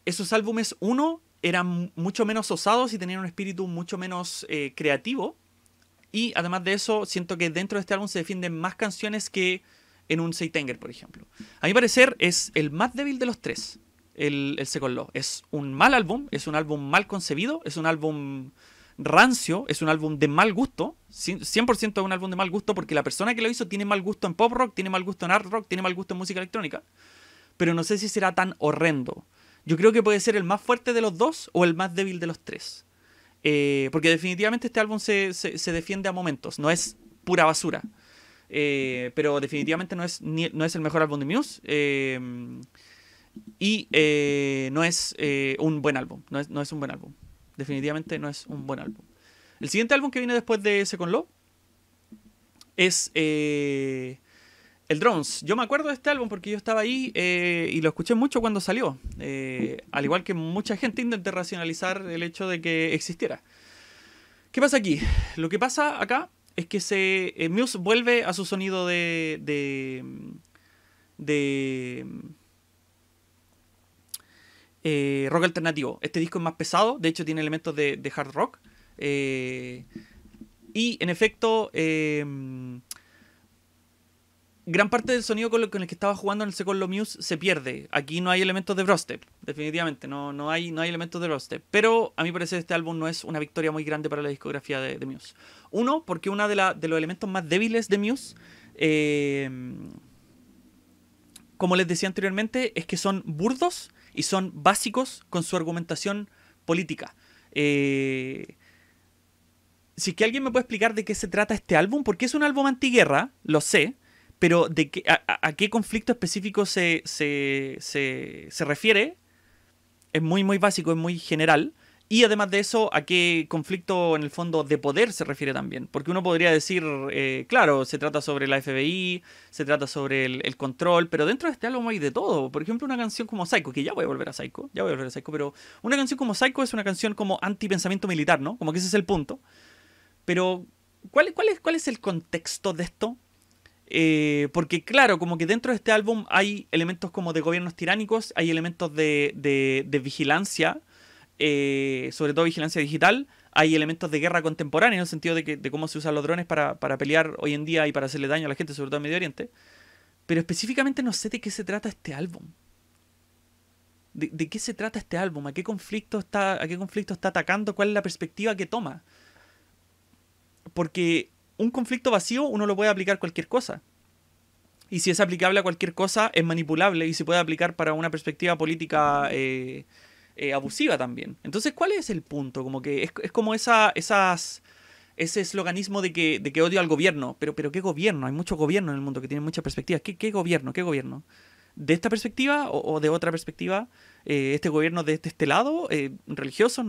esos álbumes, uno, eran mucho menos osados y tenían un espíritu mucho menos eh, creativo. Y además de eso, siento que dentro de este álbum se defienden más canciones que en un Seitenger, por ejemplo. A mi parecer, es el más débil de los tres, el, el Second Law. Es un mal álbum, es un álbum mal concebido, es un álbum Rancio es un álbum de mal gusto, 100% es un álbum de mal gusto porque la persona que lo hizo tiene mal gusto en pop rock, tiene mal gusto en hard rock, tiene mal gusto en música electrónica, pero no sé si será tan horrendo. Yo creo que puede ser el más fuerte de los dos o el más débil de los tres. Eh, porque definitivamente este álbum se, defiende a momentos, no es pura basura. Eh, pero definitivamente no es, no es el mejor álbum de Muse. y no es un buen álbum. no es un buen álbum. Definitivamente no es un buen álbum. El siguiente álbum que viene después de con Love es eh, el Drones. Yo me acuerdo de este álbum porque yo estaba ahí eh, y lo escuché mucho cuando salió. Eh, al igual que mucha gente intenta racionalizar el hecho de que existiera. ¿Qué pasa aquí? Lo que pasa acá es que se, Muse vuelve a su sonido de, de, de eh, rock alternativo. Este disco es más pesado, de hecho tiene elementos de, hard rock. Eh, y en efecto, eh, gran parte del sonido con, el que estaba jugando en el segundo Muse se pierde. Aquí no hay elementos de Brostep, definitivamente, no, no, hay, no hay elementos de Brostep. Pero a mi parecer este álbum no es una victoria muy grande para la discografía de, Muse. Uno, porque uno de, de, los elementos más débiles de Muse... como les decía anteriormente, es que son burdos y son básicos con su argumentación política. Eh, si es que alguien me puede explicar de qué se trata este álbum, porque es un álbum antiguerra, lo sé, pero de qué, a, qué conflicto específico se, se, se, se refiere es muy, muy básico, es muy general. Y además de eso, ¿a qué conflicto en el fondo de poder se refiere también? Porque uno podría decir, eh, claro, se trata sobre la FBI, se trata sobre el, control, pero dentro de este álbum hay de todo. Por ejemplo, una canción como Psycho, que ya voy a volver a Psycho, ya voy a volver a Psycho, pero una canción como Psycho es una canción como anti-pensamiento militar, ¿no? Como que ese es el punto. Pero, ¿cuál, cuál, es, cuál es el contexto de esto? Eh, porque claro, como que dentro de este álbum hay elementos como de gobiernos tiránicos, hay elementos de, de vigilancia, eh, sobre todo vigilancia digital, hay elementos de guerra contemporánea, en el sentido de, cómo se usan los drones para, para, pelear hoy en día y para hacerle daño a la gente, sobre todo en Medio Oriente. Pero específicamente no sé de qué se trata este álbum. De, qué se trata este álbum, a qué conflicto está, a qué conflicto está atacando, cuál es la perspectiva que toma. Porque un conflicto vacío uno lo puede aplicar cualquier cosa. Y si es aplicable a cualquier cosa, es manipulable y se puede aplicar para una perspectiva política eh, eh, abusiva también. Entonces, ¿cuál es el punto? Como que es, como esa, esas, ese esloganismo de que, de que odio al gobierno. Pero, pero ¿qué gobierno? Hay mucho gobierno en el mundo que tiene muchas perspectivas. ¿Qué, gobierno? ¿Qué gobierno? ¿De esta perspectiva o, de otra perspectiva? Eh, ¿Este gobierno de, este lado? Eh, religioso?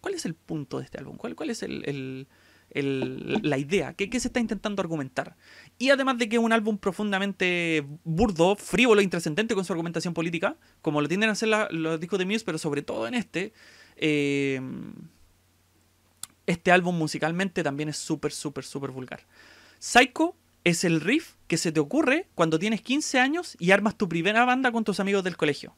¿Cuál es el punto de este álbum? ¿Cuál, cuál es el, la idea? ¿Qué, ¿Qué se está intentando argumentar? Y además de que es un álbum profundamente burdo, frívolo, intrascendente con su argumentación política, como lo tienden a hacer los discos de Muse, pero sobre todo en este, eh, este álbum musicalmente también es súper, súper, súper vulgar. Psycho es el riff que se te ocurre cuando tienes 15 años y armas tu primera banda con tus amigos del colegio.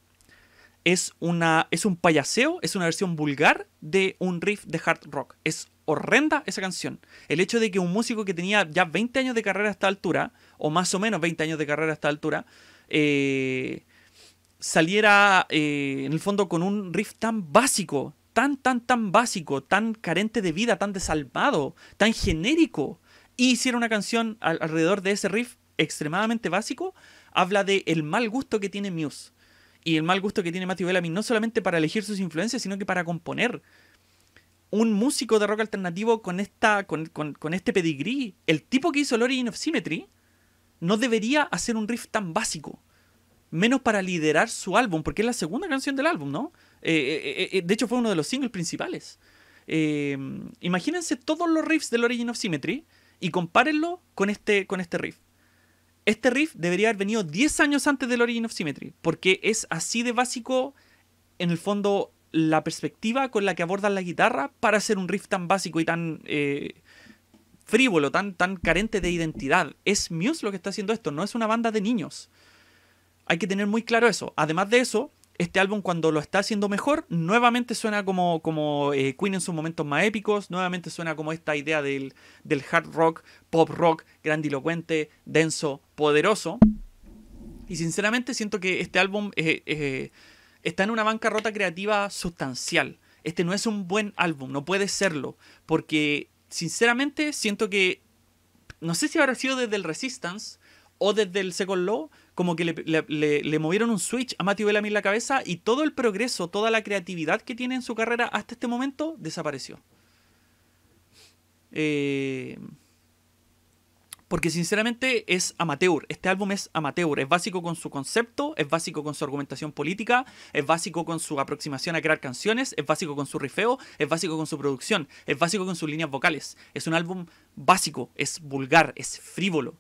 Es, una, es un payaseo, es una versión vulgar de un riff de hard rock. Es horrenda esa canción. El hecho de que un músico que tenía ya 20 años de carrera a esta altura, o más o menos 20 años de carrera a esta altura, eh, saliera eh, en el fondo con un riff tan básico, tan, tan, tan básico, tan carente de vida, tan desalmado, tan genérico, y hiciera una canción alrededor de ese riff extremadamente básico, habla de el mal gusto que tiene Muse. Y el mal gusto que tiene Matthew Bellamy, no solamente para elegir sus influencias, sino que para componer un músico de rock alternativo con, esta, con, este pedigrí, el tipo que hizo el Origin of Symmetry, no debería hacer un riff tan básico. Menos para liderar su álbum, porque es la segunda canción del álbum, ¿no? Eh, eh, eh, de hecho, fue uno de los singles principales. imagínense todos los riffs del Origin of Symmetry y compárenlo con este, con este riff. Este riff debería haber venido 10 años antes del Origin of Symmetry, porque es así de básico, en el fondo, la perspectiva con la que abordan la guitarra para hacer un riff tan básico y tan eh, frívolo, tan, tan carente de identidad. Es Muse lo que está haciendo esto, no es una banda de niños. Hay que tener muy claro eso. Además de eso, este álbum cuando lo está haciendo mejor, nuevamente suena como, como eh, Queen en sus momentos más épicos, nuevamente suena como esta idea del, del hard rock, pop rock, grandilocuente, denso, poderoso. Y sinceramente siento que este álbum... Es eh, está en una bancarrota creativa sustancial. Este no es un buen álbum, no puede serlo, porque sinceramente siento que, no sé si habrá sido desde el Resistance o desde el Second Law, como que le, movieron un switch a Matthew Bellamy en la cabeza y todo el progreso, toda la creatividad que tiene en su carrera hasta este momento desapareció. Eh, porque sinceramente es amateur. Este álbum es amateur. Es básico con su concepto, es básico con su argumentación política, es básico con su aproximación a crear canciones, es básico con su rifeo, es básico con su producción, es básico con sus líneas vocales. Es un álbum básico, es vulgar, es frívolo.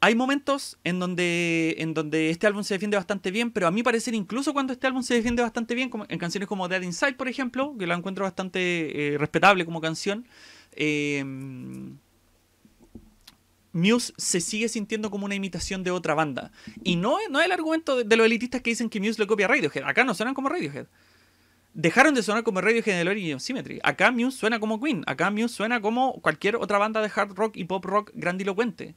Hay momentos en donde, en donde este álbum se defiende bastante bien, pero a mí parecer incluso cuando este álbum se defiende bastante bien, como en canciones como Dead Inside, por ejemplo, que la encuentro bastante eh, respetable como canción, eh, Muse se sigue sintiendo como una imitación de otra banda. Y no, no es el argumento de, los elitistas que dicen que Muse le copia a Radiohead. Acá no suenan como Radiohead. Dejaron de sonar como Radiohead en el Origin Symmetry. Acá Muse suena como Queen. Acá Muse suena como cualquier otra banda de hard rock y pop rock grandilocuente.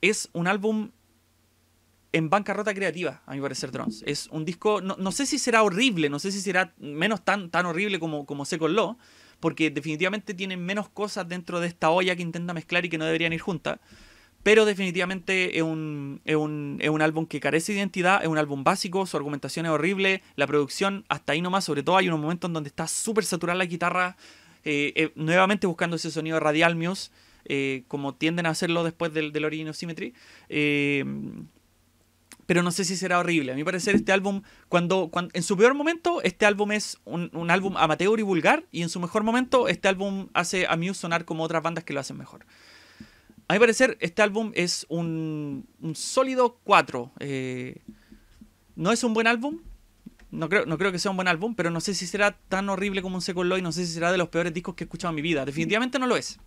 Es un álbum en bancarrota creativa, a mi parecer, Drones. Es un disco, no, sé si será horrible, no sé si será menos tan, tan horrible como, como Second Law, porque definitivamente tienen menos cosas dentro de esta olla que intenta mezclar y que no deberían ir juntas. Pero definitivamente es un, álbum que carece de identidad, es un álbum básico, su argumentación es horrible, la producción hasta ahí nomás, sobre todo hay unos momentos en donde está súper saturada la guitarra, eh, eh, nuevamente buscando ese sonido Radial Muse, eh, como tienden a hacerlo después del, del Origin Symmetry pero no sé si será horrible. A mi parecer, este álbum, cuando, en su peor momento, este álbum es un, álbum amateur y vulgar, y en su mejor momento, este álbum hace a Muse sonar como otras bandas que lo hacen mejor. A mi parecer, este álbum es un, sólido 4. Eh, no es un buen álbum. No creo, no creo que sea un buen álbum, pero no sé si será tan horrible como un Second Law y no sé si será de los peores discos que he escuchado en mi vida. Definitivamente no lo es.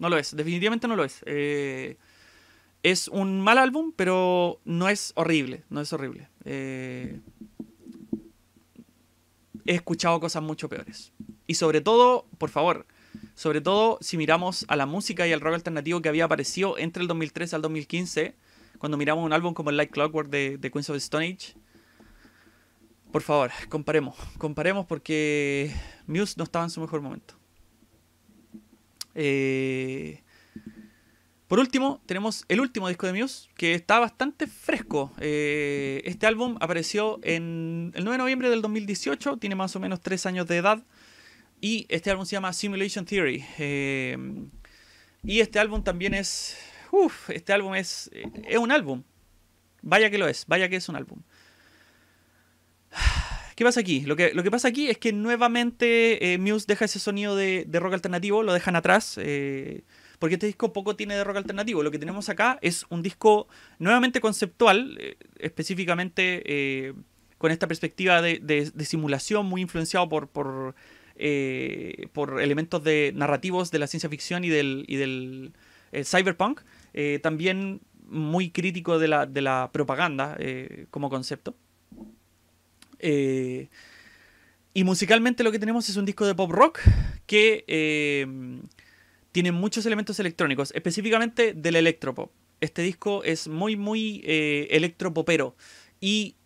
No lo es, definitivamente no lo es. Eh, es un mal álbum, pero no es horrible, no es horrible. Eh, he escuchado cosas mucho peores. Y sobre todo, por favor, sobre todo si miramos a la música y al rock alternativo que había aparecido entre el 2013 al 2015, cuando miramos un álbum como el Light Clockwork de, Queens of Stone Age, por favor, comparemos, comparemos porque Muse no estaba en su mejor momento. Eh, por último, tenemos el último disco de Muse, que está bastante fresco. Eh, este álbum apareció en el 9 de noviembre del 2018, tiene más o menos 3 años de edad. Y este álbum se llama Simulation Theory. Eh, y este álbum también es. este álbum es. Es un álbum. Vaya que lo es, vaya que es un álbum. ¿Qué pasa aquí? Lo que, lo que pasa aquí es que nuevamente eh, Muse deja ese sonido de, rock alternativo, lo dejan atrás porque este disco poco tiene de rock alternativo. Lo que tenemos acá es un disco nuevamente conceptual, eh, específicamente eh, con esta perspectiva de, simulación muy influenciado por, por, eh, por, elementos de narrativos de la ciencia ficción y del, cyberpunk. también muy crítico de la, propaganda como concepto. y musicalmente lo que tenemos es un disco de pop rock que tiene muchos elementos electrónicos, específicamente del electropop. Este disco es muy, muy eh, electropopero y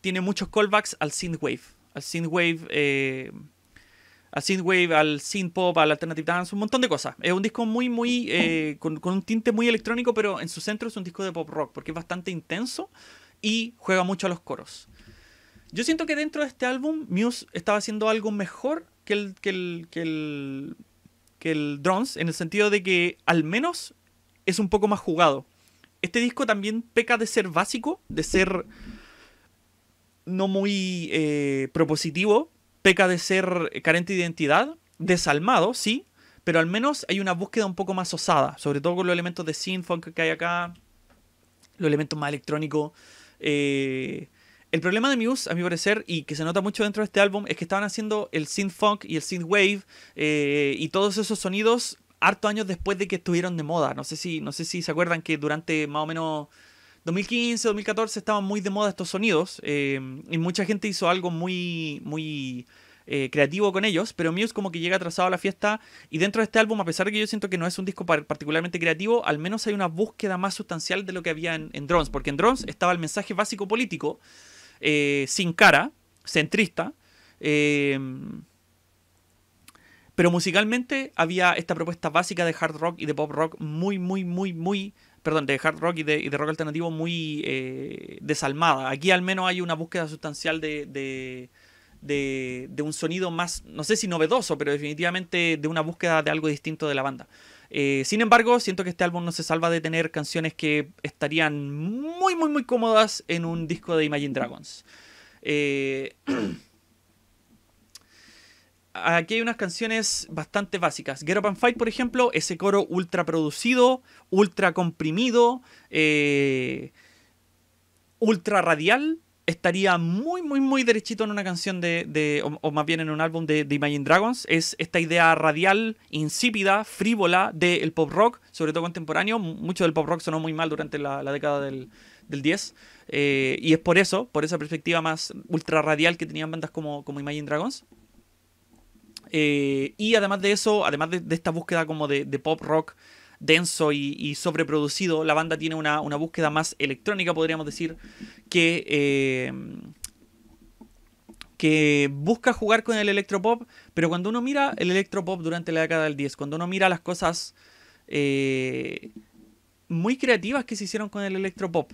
tiene muchos callbacks al synthwave, al synthwave, eh, al synthwave, al synthpop, al alternative dance, un montón de cosas. Es un disco muy, muy eh, con, un tinte muy electrónico, pero en su centro es un disco de pop rock porque es bastante intenso y juega mucho a los coros. Yo siento que dentro de este álbum Muse estaba haciendo algo mejor que el, que el, el Drones, en el sentido de que al menos es un poco más jugado. Este disco también peca de ser básico, de ser no muy eh, propositivo, peca de ser carente de identidad, desalmado, sí, pero al menos hay una búsqueda un poco más osada, sobre todo con los elementos de synth que hay acá, los elementos más electrónicos. Eh, el problema de Muse, a mi parecer, y que se nota mucho dentro de este álbum, es que estaban haciendo el synth funk y el synth wave eh, y todos esos sonidos harto años después de que estuvieron de moda. No sé si, no sé si se acuerdan que durante más o menos 2015, 2014 estaban muy de moda estos sonidos eh, y mucha gente hizo algo muy, muy eh, creativo con ellos, pero Muse como que llega atrasado a la fiesta y dentro de este álbum, a pesar de que yo siento que no es un disco particularmente creativo, al menos hay una búsqueda más sustancial de lo que había en Drones, porque en Drones estaba el mensaje básico político eh, sin cara, centrista. Eh, pero musicalmente había esta propuesta básica de hard rock y de pop rock muy, muy, muy, muy perdón, de hard rock y de, rock alternativo muy eh, desalmada. Aquí al menos hay una búsqueda sustancial de, de, un sonido más, no sé si novedoso, pero definitivamente de una búsqueda de algo distinto de la banda. Eh, sin embargo, siento que este álbum no se salva de tener canciones que estarían muy, muy, muy cómodas en un disco de Imagine Dragons. Eh, aquí hay unas canciones bastante básicas. Get Up Fight, por ejemplo, ese coro ultra producido, ultra comprimido, eh, ultra radial estaría muy, muy, muy derechito en una canción de, o, más bien en un álbum de, Imagine Dragons, es esta idea radial, insípida, frívola del pop rock, sobre todo contemporáneo. Mucho del pop rock sonó muy mal durante la, la década del, del 10. Eh, y es por eso, por esa perspectiva más ultra radial que tenían bandas como, como Imagine Dragons. Eh, y además de eso, además de, esta búsqueda como de, pop rock denso y, sobreproducido, la banda tiene una, búsqueda más electrónica, podríamos decir, que, eh, que busca jugar con el electropop, pero cuando uno mira el electropop durante la década del 10, cuando uno mira las cosas eh, muy creativas que se hicieron con el electropop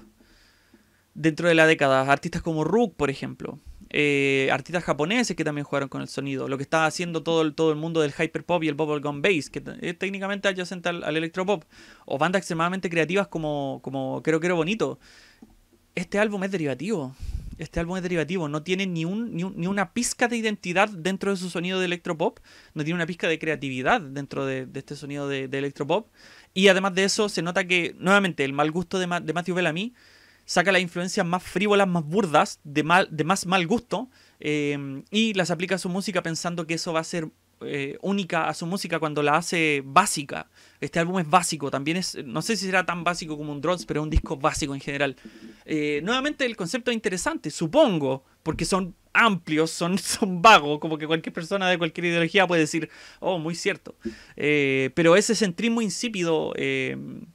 dentro de la década, artistas como Rook, por ejemplo, eh, artistas japoneses que también jugaron con el sonido, lo que estaba haciendo todo el, todo el mundo del hyperpop y el bubblegum bass, que es técnicamente adyacente al, electropop, o bandas extremadamente creativas como, como Creo era Bonito. Este álbum es derivativo, este álbum es derivativo, no tiene ni, ni, una pizca de identidad dentro de su sonido de electropop, no tiene una pizca de creatividad dentro de, este sonido de, electropop. Y además de eso, se nota que, nuevamente, el mal gusto de, de Matthew Bellamy saca las influencias más frívolas, más burdas, de, mal, de más mal gusto, em, y las aplica a su música pensando que eso va a ser eh, única a su música cuando la hace básica. Este álbum es básico, también es, no sé si será tan básico como un Drones, pero es un disco básico en general. Eh, nuevamente el concepto es interesante, supongo, porque son amplios, son, son vagos, como que cualquier persona de cualquier ideología puede decir, oh, muy cierto. Eh, pero ese centrismo insípido em,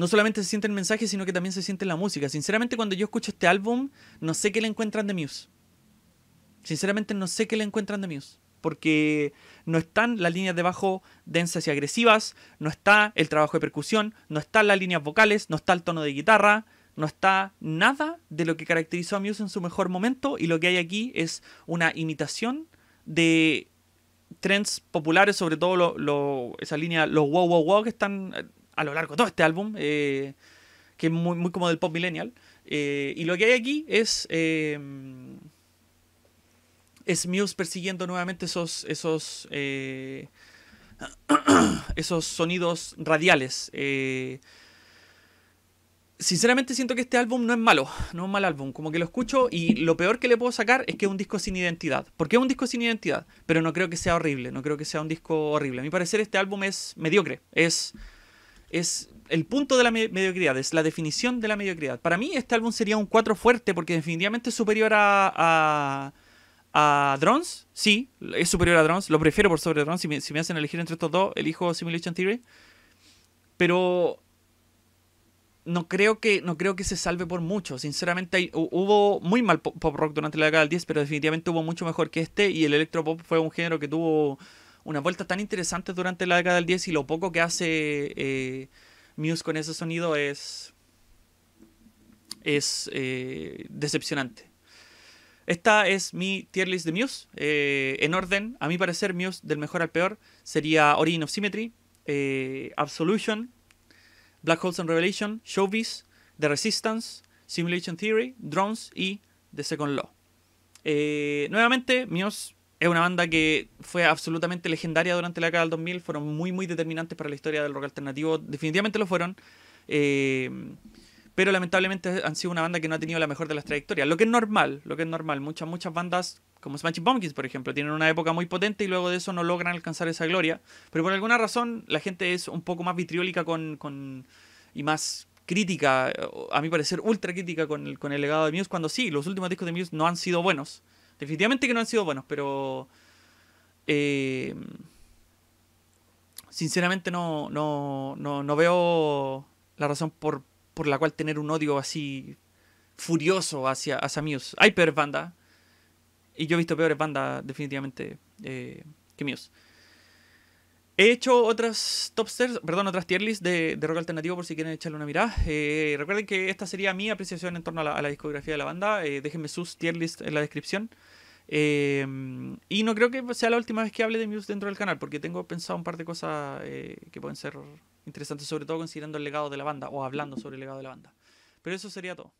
no solamente se siente el mensaje, sino que también se siente la música. Sinceramente, cuando yo escucho este álbum, no sé qué le encuentran de Muse. Sinceramente, no sé qué le encuentran de Muse. Porque no están las líneas de bajo densas y agresivas, no está el trabajo de percusión, no están las líneas vocales, no está el tono de guitarra, no está nada de lo que caracterizó a Muse en su mejor momento. Y lo que hay aquí es una imitación de trends populares, sobre todo lo, esa línea, los wow wow wow que están eh, a lo largo de todo este álbum, eh, que es muy, como del pop millennial. Eh, y lo que hay aquí es. Eh, es Muse persiguiendo nuevamente esos. esos. esos sonidos radiales. Sinceramente siento que este álbum no es malo, no es un mal álbum, como que lo escucho y lo peor que le puedo sacar es que es un disco sin identidad. ...¿por qué es un disco sin identidad? Pero no creo que sea horrible, no creo que sea un disco horrible. A mi parecer este álbum es mediocre, es es el punto de la mediocridad, es la definición de la mediocridad. Para mí este álbum sería un 4 fuerte porque definitivamente es superior a, a, Drones, sí, es superior a Drones, lo prefiero por sobre Drones, si me, hacen elegir entre estos dos, elijo Simulation Theory, pero no creo que no creo que se salve por mucho. Sinceramente, hubo muy mal pop rock durante la década del 10, pero definitivamente hubo mucho mejor que este. Y el electropop fue un género que tuvo una vuelta tan interesante durante la década del 10 y lo poco que hace eh, Muse con ese sonido es, es eh, decepcionante. Esta es mi tier list de Muse. Eh, en orden, a mi parecer, Muse del mejor al peor sería Origin of Symmetry, Absolution, Black Holes and Revelation, Showbiz, The Resistance, Simulation Theory, Drones y The Second Law. nuevamente, Muse es una banda que fue absolutamente legendaria durante la década del 2000, fueron muy, muy determinantes para la historia del rock alternativo, definitivamente lo fueron, eh, pero lamentablemente han sido una banda que no ha tenido la mejor de las trayectorias, lo que es normal, lo que es normal, muchas, muchas bandas como Smashing Pumpkins, por ejemplo, tienen una época muy potente y luego de eso no logran alcanzar esa gloria, pero por alguna razón la gente es un poco más vitriólica y más crítica, a mi parecer ultra crítica con el, con el legado de Muse, cuando sí, los últimos discos de Muse no han sido buenos. Definitivamente que no han sido buenos, pero. Eh, sinceramente no, no, veo la razón por, la cual tener un odio así furioso hacia, Muse. Hay peores bandas. Y yo he visto peores bandas, definitivamente, eh, que Muse. He hecho otras top perdón, otras tier lists de, rock alternativo por si quieren echarle una mirada. Eh, recuerden que esta sería mi apreciación en torno a la, discografía de la banda. Eh, déjenme sus tier lists en la descripción. Eh, y no creo que sea la última vez que hable de Muse dentro del canal, porque tengo pensado un par de cosas que pueden ser interesantes, sobre todo considerando el legado de la banda o hablando sobre el legado de la banda. Pero eso sería todo.